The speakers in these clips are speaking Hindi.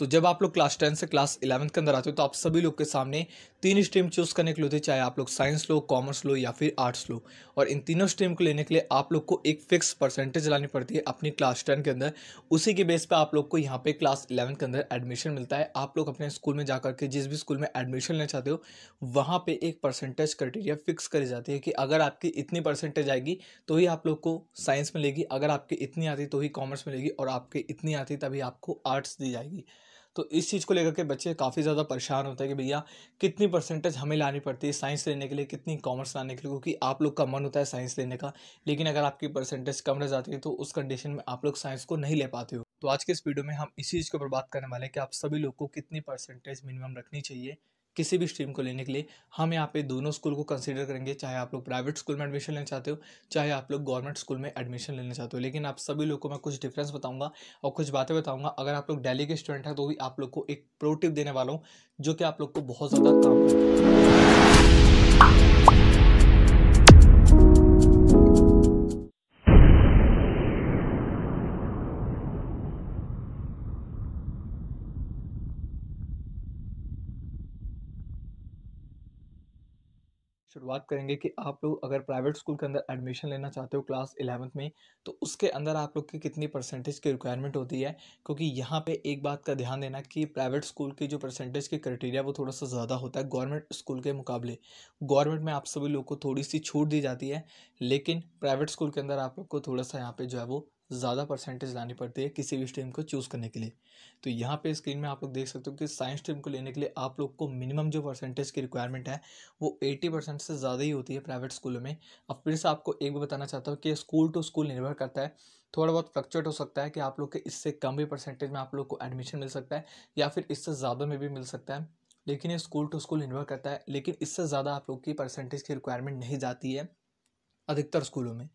तो जब आप लोग क्लास टेन से क्लास इलेवंथ के अंदर आते हो तो आप सभी लोग के सामने तीन स्ट्रीम चूज़ करने के लिए होती है चाहे आप लोग साइंस लो कॉमर्स लो या फिर आर्ट्स लो और इन तीनों स्ट्रीम को लेने के लिए आप लोग को एक फिक्स परसेंटेज लानी पड़ती है अपनी क्लास टेन के अंदर उसी के बेस पर आप लोग को यहाँ पे क्लास इलेवन के अंदर एडमिशन मिलता है आप लोग अपने स्कूल में जा के जिस भी स्कूल में एडमिशन लेना चाहते हो वहाँ पर एक परसेंटेज क्राइटेरिया फिक्स करी जाती है कि अगर आपकी इतनी परसेंटेज आएगी तो ही आप लोग को साइंस मिलेगी अगर आपकी इतनी आती तो ही कॉमर्स मिलेगी और आपके इतनी आती तभी आपको आर्ट्स दी जाएगी तो इस चीज़ को लेकर के बच्चे काफ़ी ज़्यादा परेशान होते हैं कि भैया कितनी परसेंटेज हमें लानी पड़ती है साइंस लेने के लिए कितनी कॉमर्स लाने के लिए क्योंकि आप लोग का मन होता है साइंस लेने का लेकिन अगर आपकी परसेंटेज कम रह जाती है तो उस कंडीशन में आप लोग साइंस को नहीं ले पाते हो तो आज के इस वीडियो में हम इसी चीज़ के ऊपर बात करने वाले हैं कि आप सभी लोग को कितनी परसेंटेज मिनिमम रखनी चाहिए किसी भी स्ट्रीम को लेने के लिए हम यहाँ पे दोनों स्कूल को कंसिडर करेंगे चाहे आप लोग प्राइवेट स्कूल में एडमिशन लेना चाहते हो चाहे आप लोग गवर्नमेंट स्कूल में एडमिशन लेना चाहते हो लेकिन आप सभी लोग को मैं कुछ डिफरेंस बताऊँगा और कुछ बातें बताऊंगा अगर आप लोग डेली के स्टूडेंट हैं तो भी आप लोग को एक प्रोटिप देने वाला हूँ जो कि आप लोग को बहुत ज़्यादा काम शुरुआत करेंगे कि आप लोग अगर प्राइवेट स्कूल के अंदर एडमिशन लेना चाहते हो क्लास इलेवंथ में तो उसके अंदर आप लोग की कितनी परसेंटेज की रिक्वायरमेंट होती है क्योंकि यहाँ पे एक बात का ध्यान देना कि प्राइवेट स्कूल की जो परसेंटेज की क्राइटेरिया वो थोड़ा सा ज़्यादा होता है गवर्नमेंट स्कूल के मुकाबले गवर्नमेंट में आप सभी लोग को थोड़ी सी छूट दी जाती है लेकिन प्राइवेट स्कूल के अंदर आप लोग को थोड़ा सा यहाँ पर जो है वो ज़्यादा परसेंटेज लानी पड़ती है किसी भी स्ट्रीम को चूज़ करने के लिए तो यहाँ पे स्क्रीन में आप लोग देख सकते हो कि साइंस स्ट्रीम को लेने के लिए आप लोग को मिनिमम जो परसेंटेज की रिक्वायरमेंट है वो एटी परसेंट से ज़्यादा ही होती है प्राइवेट स्कूलों में अब फिर से आपको एक भी बताना चाहता हूँ कि स्कूल टू स्कूल निर्भर करता है थोड़ा बहुत फ्लक्चुएट हो सकता है कि आप लोग के इससे कम भी परसेंटेज में आप लोग को एडमिशन मिल सकता है या फिर इससे ज़्यादा में भी मिल सकता है लेकिन ये स्कूल टू स्कूल निर्भर करता है लेकिन इससे ज़्यादा आप लोग की परसेंटेज की रिक्वायरमेंट नहीं जाती है अधिकतर स्कूलों में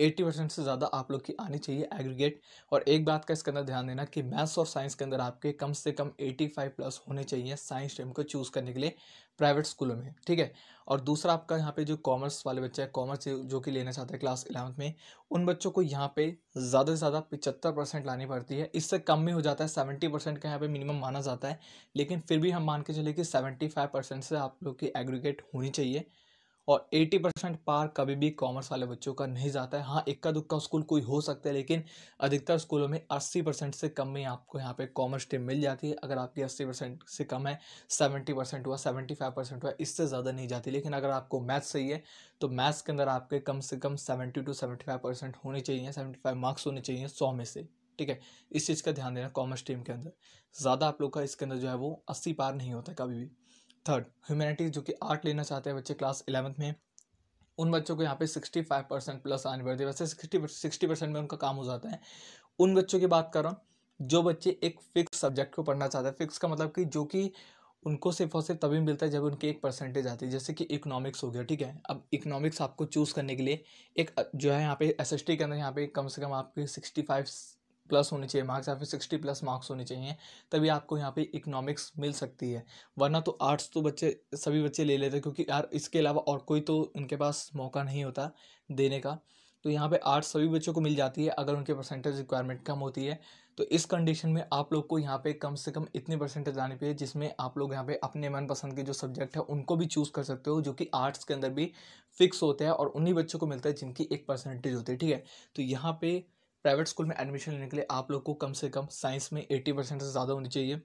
एट्टी परसेंट से ज़्यादा आप लोग की आनी चाहिए एग्रीगेट और एक बात का इसके अंदर ध्यान देना कि मैथ्स और साइंस के अंदर आपके कम से कम एटी फाइव प्लस होने चाहिए साइंस स्ट्रीम को चूज़ करने के लिए प्राइवेट स्कूलों में ठीक है और दूसरा आपका यहाँ पे जो कॉमर्स वाले बच्चे हैं कॉमर्स जो कि लेना चाहते हैं क्लास इलेवंथ में उन बच्चों को यहाँ पे ज़्यादा से ज़्यादा पिचहत्तर परसेंट लानी पड़ती है इससे कम भी हो जाता है सेवेंटी परसेंट का यहाँ पे मिनिमम माना जाता है लेकिन फिर भी हम मान के चले कि सेवेंटी फाइव परसेंट से आप लोग की एग्रीगेट होनी चाहिए और 80 परसेंट पार कभी भी कॉमर्स वाले बच्चों का नहीं जाता है हाँ इक्का दुक्का स्कूल कोई हो सकता है लेकिन अधिकतर स्कूलों में 80 परसेंट से कम में आपको यहाँ पे कॉमर्स टीम मिल जाती है अगर आपकी 80 परसेंट से कम है 70 परसेंट हुआ 75 परसेंट हुआ इससे ज़्यादा नहीं जाती लेकिन अगर आपको मैथ्स सही है तो मैथ्स के अंदर आपके कम से कम सेवेंटी टू सेवेंटी परसेंट होने चाहिए सेवेंटी मार्क्स होने चाहिए सौ में से ठीक है इस चीज़ का ध्यान देना कॉमर्स टीम के अंदर ज़्यादा आप लोग का इसके अंदर जो है वो अस्सी पार नहीं होता कभी भी थर्ड ह्यूमैनिटीज़ जो कि आर्ट लेना चाहते हैं बच्चे क्लास इलेवंथ में उन बच्चों को यहाँ पे सिक्सटी फाइव परसेंट प्लस आने पड़ते हैं वैसे सिक्सटी सिक्सटी परसेंट में उनका काम हो जाता है उन बच्चों की बात कर रहा हूँ जो बच्चे एक फिक्स सब्जेक्ट को पढ़ना चाहते हैं फिक्स का मतलब कि जो कि उनको सिर्फ और सिर्फ तभी मिलता है जब उनकी एक परसेंटेज आती है जैसे कि इकोनॉमिक्स हो गया ठीक है अब इकोनॉमिक्स आपको चूज़ करने के लिए एक जो है यहाँ पे एस के अंदर यहाँ पे कम से कम आपके सिक्सटी फाइव प्लस होने चाहिए मार्क्स या फिर सिक्सटी प्लस मार्क्स होने चाहिए तभी आपको यहाँ पे इकोनॉमिक्स मिल सकती है वरना तो आर्ट्स तो बच्चे सभी बच्चे ले लेते हैं क्योंकि यार इसके अलावा और कोई तो उनके पास मौका नहीं होता देने का तो यहाँ पे आर्ट्स सभी बच्चों को मिल जाती है अगर उनके परसेंटेज रिक्वायरमेंट कम होती है तो इस कंडीशन में आप लोग को यहाँ पे कम से कम इतने परसेंटेज आने पे जिसमें आप लोग यहाँ पे अपने मनपसंद के जो सब्जेक्ट है उनको भी चूज़ कर सकते हो जो कि आर्ट्स के अंदर भी फिक्स होते हैं और उन्हीं बच्चों को मिलता है जिनकी एक परसेंटेज होती है ठीक है तो यहाँ पे प्राइवेट स्कूल में एडमिशन लेने के लिए आप लोग को कम से कम साइंस में एट्टी परसेंट से ज़्यादा होनी चाहिए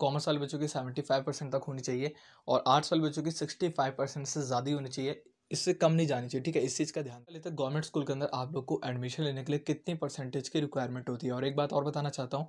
कॉमर्स वाले बच्चों की सेवेंटी फाइव परसेंट तक होनी चाहिए और आर्ट्स वाले बच्चों की सिक्सटी फाइव परसेंट से ज़्यादा होनी चाहिए इससे कम नहीं जानी चाहिए ठीक है इस चीज़ का ध्यान लेते हैं गवर्नमेंट स्कूल के अंदर आप लोग को एडमिशन लेने के लिए कितनी परसेंटेज की रिक्वायरमेंट होती है और एक बात और बताना चाहता हूँ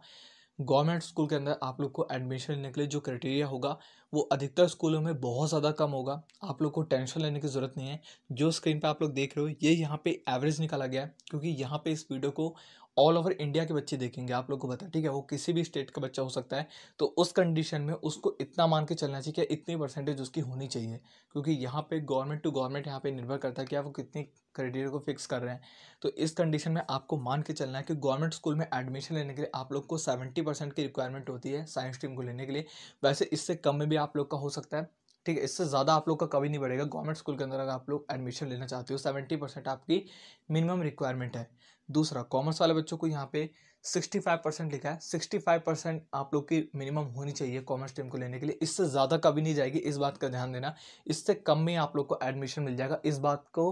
गवर्नमेंट स्कूल के अंदर आप लोग को एडमिशन लेने के लिए जो क्राइटेरिया होगा वो अधिकतर स्कूलों में बहुत ज़्यादा कम होगा आप लोग को टेंशन लेने की ज़रूरत नहीं है जो स्क्रीन पे आप लोग देख रहे हो ये यहाँ पे एवरेज निकाला गया है क्योंकि यहाँ पे इस वीडियो को ऑल ओवर इंडिया के बच्चे देखेंगे आप लोग को बता ठीक है वो किसी भी स्टेट का बच्चा हो सकता है तो उस कंडीशन में उसको इतना मान के चलना चाहिए कि इतनी परसेंटेज उसकी होनी चाहिए क्योंकि यहाँ पर गवर्नमेंट टू गवर्नमेंट यहाँ पर निर्भर करता है कि आप वो कितनी क्राइटेरिया को फिक्स कर रहे हैं तो इस कंडीशन में आपको मान के चलना है कि गवर्नमेंट स्कूल में एडमिशन लेने के लिए आप लोग को सेवेंटी की रिक्वायरमेंट होती है साइंस स्ट्रीम को लेने के लिए वैसे इससे कम में भी आप लोग का हो सकता है ठीक है इससे ज़्यादा आप लोग का कभी नहीं बढ़ेगा गवर्नमेंट स्कूल के अंदर अगर आप लोग एडमिशन लेना चाहते हो सेवेंटी परसेंट आपकी मिनिमम रिक्वायरमेंट है दूसरा कॉमर्स वाले बच्चों को यहाँ पे सिक्सटी फाइव परसेंट लिखा है सिक्सटी फाइव परसेंट आप लोग की मिनिमम होनी चाहिए कॉमर्स स्ट्रीम को लेने के लिए इससे ज़्यादा कभी नहीं जाएगी इस बात का ध्यान देना इससे कम में आप लोग को एडमिशन मिल जाएगा इस बात को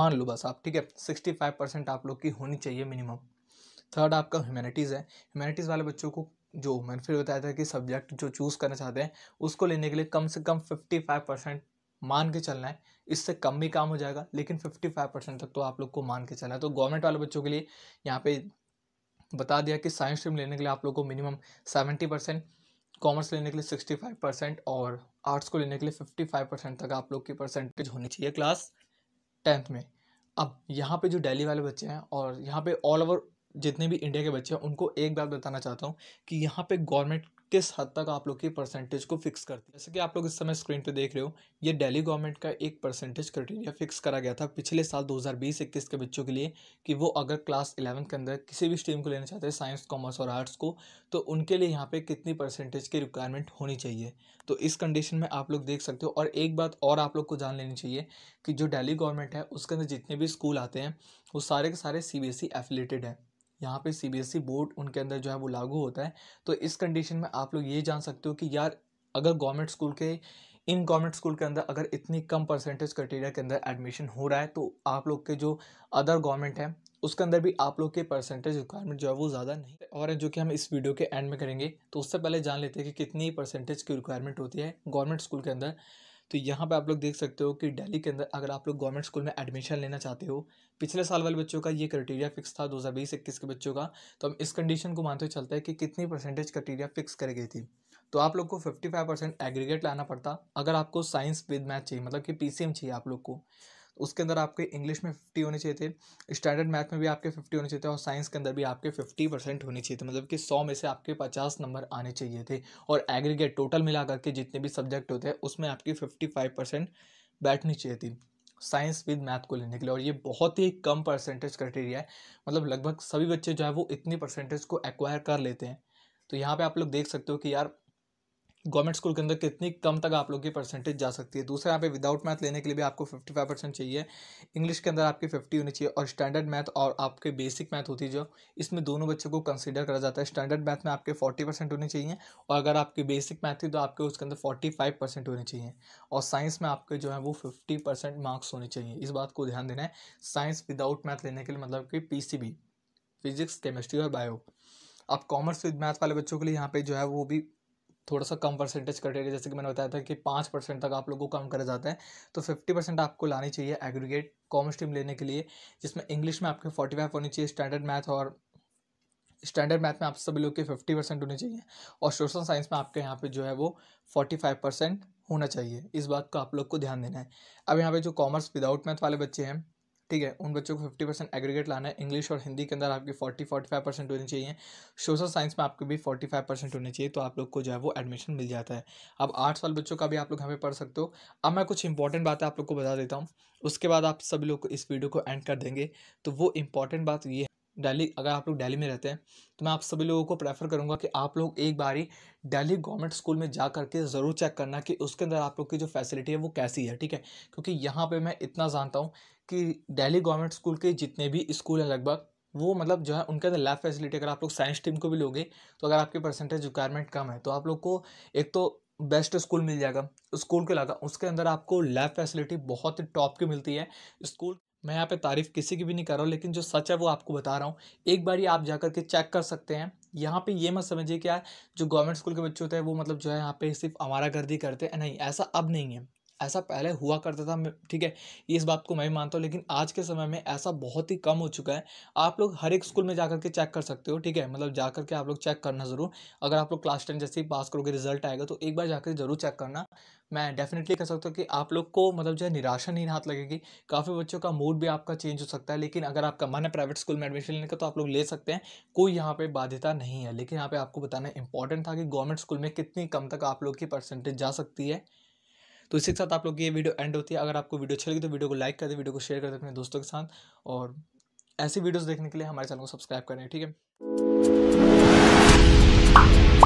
मान लो बस आप ठीक है सिक्सटी आप लोग की होनी चाहिए मिनिमम थर्ड आपका ह्यूमैनिटीज़ है ह्यूमैनिटीज़ वाले बच्चों को जो मैंने फिर बताया था कि सब्जेक्ट जो चूज़ करना चाहते हैं उसको लेने के लिए कम से कम फिफ्टी फाइव परसेंट मान के चलना है इससे कम भी काम हो जाएगा लेकिन फिफ्टी फाइव परसेंट तक तो आप लोग को मान के चलना है तो गवर्नमेंट वाले बच्चों के लिए यहाँ पे बता दिया कि साइंस स्ट्रीम लेने के लिए आप लोग को मिनिमम सेवेंटी परसेंट कॉमर्स लेने के लिए सिक्सटी फाइव परसेंट और आर्ट्स को लेने के लिए फिफ्टी फाइव परसेंट तक आप लोग की परसेंटेज होनी चाहिए क्लास टेंथ में अब यहाँ पे जो दिल्ली वाले बच्चे हैं और यहाँ पे ऑल ओवर जितने भी इंडिया के बच्चे हैं उनको एक बात बताना चाहता हूँ कि यहाँ पे गवर्नमेंट किस हद तक आप लोग की परसेंटेज को फिक्स करती है जैसे कि आप लोग इस समय स्क्रीन पे देख रहे हो ये दिल्ली गवर्नमेंट का एक परसेंटेज क्राइटेरिया फिक्स करा गया था पिछले साल 2020-21 के बच्चों के लिए कि वो अगर क्लास इलेवन के अंदर किसी भी स्ट्रीम को लेना चाहते हैं साइंस कॉमर्स और आर्ट्स को तो उनके लिए यहाँ पर कितनी परसेंटेज की रिक्वायरमेंट होनी चाहिए तो इस कंडीशन में आप लोग देख सकते हो और एक बात और आप लोग को जान लेनी चाहिए कि जो डेली गवर्नमेंट है उसके अंदर जितने भी स्कूल आते हैं वो सारे के सारे सी बी एफिलेटेड हैं यहाँ पे सीबीएसई बोर्ड e उनके अंदर जो है वो लागू होता है तो इस कंडीशन में आप लोग ये जान सकते हो कि यार अगर गवर्नमेंट स्कूल के इन गवर्नमेंट स्कूल के अंदर अगर इतनी कम परसेंटेज क्राइटेरिया के अंदर एडमिशन हो रहा है तो आप लोग के जो अदर गवर्नमेंट है उसके अंदर भी आप लोग के परसेंटेज रिक्वायरमेंट जो है वो ज़्यादा नहीं और जो कि हम इस वीडियो के एंड में करेंगे तो उससे पहले जान लेते हैं कि कितनी परसेंटेज की रिक्वायरमेंट होती है गवर्नमेंट स्कूल के अंदर तो यहाँ पे आप लोग देख सकते हो कि दिल्ली के अंदर अगर आप लोग गवर्नमेंट स्कूल में एडमिशन लेना चाहते हो पिछले साल वाले बच्चों का ये क्राइटेरिया फिक्स था दो हज़ार बीस इक्कीस के बच्चों का तो हम इस कंडीशन को मानते हुए चलते हैं कि कितनी परसेंटेज क्राइटेरिया फिक्स कर गई थी तो आप लोग को 55 परसेंट एग्रीगेट लाना पड़ता अगर आपको साइंस विद मैथ चाहिए मतलब कि पीसीएम चाहिए आप लोग को उसके अंदर आपके इंग्लिश में फिफ्टी होने चाहिए थे स्टैंडर्ड मैथ में भी आपके फिफ्टी होने चाहिए थे और साइंस के अंदर भी आपके फिफ्टी परसेंट होने चाहिए थे मतलब कि सौ में से आपके पचास नंबर आने चाहिए थे और एग्रीगेट टोटल मिला करके जितने भी सब्जेक्ट होते हैं उसमें आपकी फिफ्टी फाइव परसेंट बैठनी चाहिए थी साइंस विद मैथ को लेने के लिए और ये बहुत ही कम परसेंटेज क्राइटेरिया है मतलब लगभग सभी बच्चे जो है वो इतनी परसेंटेज को एक्वायर कर लेते हैं तो यहाँ पे आप लोग देख सकते हो कि यार गवर्नमेंट स्कूल के अंदर कितनी कम तक आप लोग की परसेंटेज जा सकती है दूसरा यहाँ पे विदाउट मैथ लेने के लिए भी आपको फिफ्टी फाइव परसेंट चाहिए इंग्लिश के अंदर आपकी फिफ्टी होनी चाहिए और स्टैंडर्ड मैथ और आपके बेसिक मैथ होती है जो इसमें दोनों बच्चों को कंसिडर करा जाता है स्टैंडर्ड मैथ में आपके फोर्टी परसेंट होने चाहिए और अगर आपकी बेसिक मैथ थी तो आपके उसके अंदर फोर्टी फाइव परसेंट होने चाहिए और साइंस में आपके जो है वो फिफ्टी परसेंट मार्क्स होने चाहिए इस बात को ध्यान देना है साइंस विदाउट मैथ लेने के लिए मतलब कि P C B physics chemistry और बायो अब कॉमर्स विद मैथ वाले बच्चों के लिए यहाँ पे जो है वो भी थोड़ा सा कम परसेंटेज क्राइटेरिया जैसे कि मैंने बताया था कि पाँच परसेंट तक आप लोगों को कम करा जाता है तो फिफ्टी परसेंट आपको लानी चाहिए एग्रीगेट कॉमर्स स्ट्रीम लेने के लिए जिसमें इंग्लिश में आपके फोर्टी फाइव होनी चाहिए स्टैंडर्ड मैथ और स्टैंडर्ड मैथ में आप सभी लोग के फिफ्टी परसेंट होने चाहिए और सोशल साइंस में आपके यहाँ पे जो है वो फोर्टी फाइव परसेंट होना चाहिए इस बात का आप लोग को ध्यान देना है अब यहाँ पे जो कॉमर्स विदाउट मैथ वाले बच्चे हैं ठीक है उन बच्चों को फिफ्टी परसेंट एग्रीगेट लाना है इंग्लिश और हिंदी के अंदर आपकी फोर्टी फोर्टी फाइव परसेंट होनी चाहिए सोशल साइंस में आपके भी फोर्टी फाइव परसेंट होने चाहिए तो आप लोग को जो है वो एडमिशन मिल जाता है अब आठ साल बच्चों का भी आप लोग यहाँ पे पढ़ सकते हो अब मैं कुछ इंपॉर्टेंट बातें आप लोग को बता देता हूँ उसके बाद आप सभी लोग को इस वीडियो को एंड कर देंगे तो वो इंपॉर्टेंट बात ये है डेली अगर आप लोग डेली में रहते हैं तो मैं आप सभी लोगों को प्रेफर करूंगा कि आप लोग एक बार ही डेली गवर्नमेंट स्कूल में जा करके ज़रूर चेक करना कि उसके अंदर आप लोग की जो फैसिलिटी है वो कैसी है ठीक है क्योंकि यहाँ पे मैं इतना जानता हूँ कि दिल्ली गवर्नमेंट स्कूल के जितने भी स्कूल हैं लगभग वो मतलब जो है उनके अंदर लैब फैसिलिटी अगर आप लोग साइंस टीम को भी लोगे तो अगर आपकी परसेंटेज रिक्वायरमेंट कम है तो आप लोग को एक तो बेस्ट स्कूल मिल जाएगा स्कूल के अलावा उसके अंदर आपको लैब फैसिलिटी बहुत ही टॉप की मिलती है स्कूल मैं यहाँ पे तारीफ़ किसी की भी नहीं कर रहा हूँ लेकिन जो सच है वो आपको बता रहा हूँ एक बार ही आप जा के चेक कर सकते हैं यहाँ पे ये मत समझिए क्या जो गवर्नमेंट स्कूल के बच्चे होते हैं वो मतलब जो है यहाँ पे सिर्फ हमारा गर्दी करते हैं नहीं ऐसा अब नहीं है ऐसा पहले हुआ करता था ठीक है इस बात को मैं भी मानता हूँ लेकिन आज के समय में ऐसा बहुत ही कम हो चुका है आप लोग हर एक स्कूल में जा के चेक कर सकते हो ठीक है मतलब जा कर के आप लोग चेक करना ज़रूर अगर आप लोग क्लास टेन जैसे ही पास करोगे रिजल्ट आएगा तो एक बार जाकर जरूर चेक करना मैं डेफिनेटली कह सकता हूँ कि आप लोग को मतलब जो है निराशा नहीं हाथ लगेगी काफ़ी बच्चों का मूड भी आपका चेंज हो सकता है लेकिन अगर आपका मन है प्राइवेट स्कूल में एडमिशन लेने का तो आप लोग ले सकते हैं कोई यहाँ पे बाध्यता नहीं है लेकिन यहाँ पे आपको बताना इंपॉर्टेंट था कि गवर्नमेंट स्कूल में कितनी कम तक आप लोग की परसेंटेज जा सकती है तो इसी के साथ आप लोग की ये वीडियो एंड होती है अगर आपको वीडियो अच्छी लगी तो वीडियो को लाइक कर दे वीडियो को शेयर कर दे अपने दोस्तों के साथ और ऐसी वीडियोज़ देखने के लिए हमारे चैनल को सब्सक्राइब करें ठीक है